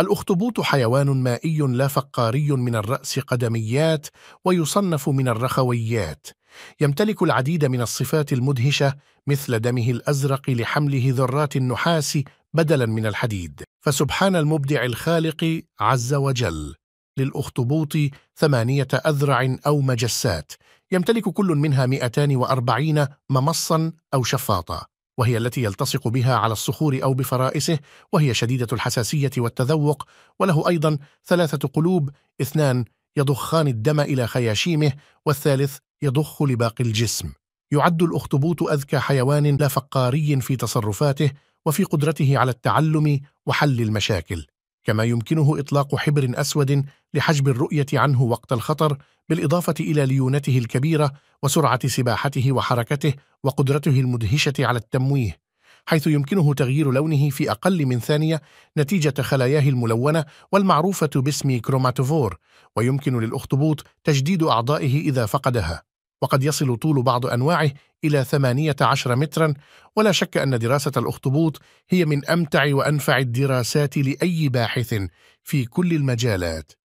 الأخطبوط حيوان مائي لا فقاري من الرأس قدميات ويصنف من الرخويات يمتلك العديد من الصفات المدهشة مثل دمه الأزرق لحمله ذرات النحاس بدلا من الحديد فسبحان المبدع الخالق عز وجل للأخطبوط ثمانية أذرع أو مجسات يمتلك كل منها 240 ممصا أو شفاطة وهي التي يلتصق بها على الصخور أو بفرائسه وهي شديدة الحساسية والتذوق وله أيضا ثلاثة قلوب اثنان يضخان الدم إلى خياشيمه والثالث يضخ لباقي الجسم يعد الأخطبوط أذكى حيوان لا فقاري في تصرفاته وفي قدرته على التعلم وحل المشاكل كما يمكنه إطلاق حبر أسود لحجب الرؤية عنه وقت الخطر بالإضافة إلى ليونته الكبيرة وسرعة سباحته وحركته وقدرته المدهشة على التمويه حيث يمكنه تغيير لونه في أقل من ثانية نتيجة خلاياه الملونة والمعروفة باسم كروماتوفور ويمكن للأخطبوط تجديد أعضائه إذا فقدها وقد يصل طول بعض أنواعه إلى 18 مترا ولا شك أن دراسة الأخطبوط هي من أمتع وأنفع الدراسات لأي باحث في كل المجالات